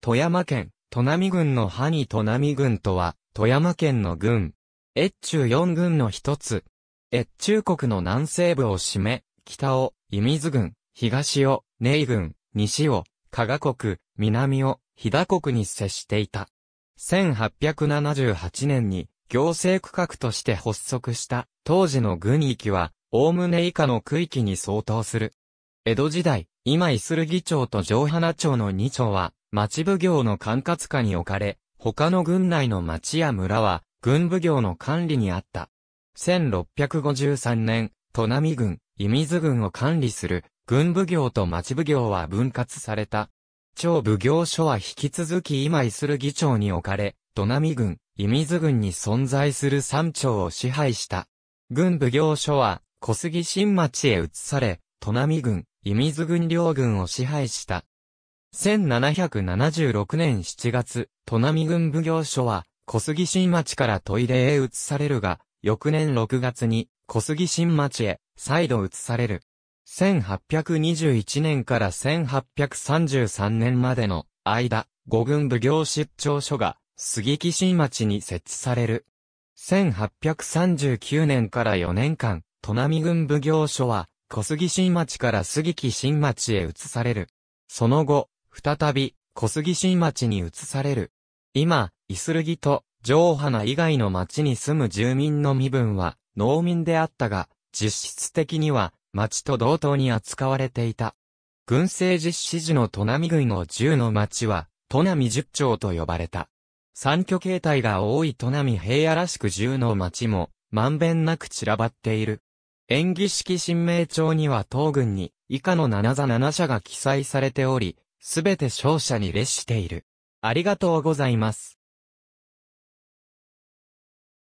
富山県、砺波郡のハに砺波郡とは、富山県の郡。越中四郡の一つ。越中国の南西部を占め、北を、伊水郡、東を、寧郡、西を、加賀国、南を、日田国に接していた。1878年に、行政区画として発足した、当時の郡域は、おおむね以下の区域に相当する。江戸時代、今伊鶴木町と城花町の2町は、町奉行の管轄下に置かれ、他の郡内の町や村は、軍奉行の管理にあった。1653年、砺波郡、伊水郡を管理する、軍奉行と町奉行は分割された。町奉行所は引き続き今居する議長に置かれ、砺波郡、伊水郡に存在する三町を支配した。軍奉行所は、小杉新町へ移され、砺波郡、伊水郡両郡を支配した。1776年7月、都並軍奉行所は、小杉新町からトイレへ移されるが、翌年6月に、小杉新町へ、再度移される。1821年から1833年までの間、五軍奉行出張所が、杉木新町に設置される。1839年から4年間、都並軍奉行所は、小杉新町から杉木新町へ移される。その後、再び、小杉新町に移される。今、イスルギと、上花以外の町に住む住民の身分は、農民であったが、実質的には、町と同等に扱われていた。軍政実施時の砺波郡の十の町は、砺波十町と呼ばれた。三居形態が多い砺波平野らしく十の町も、まんべんなく散らばっている。演技式新名帳には東軍に、以下の七座七社が記載されており、すべて勝者に列している。ありがとうございます。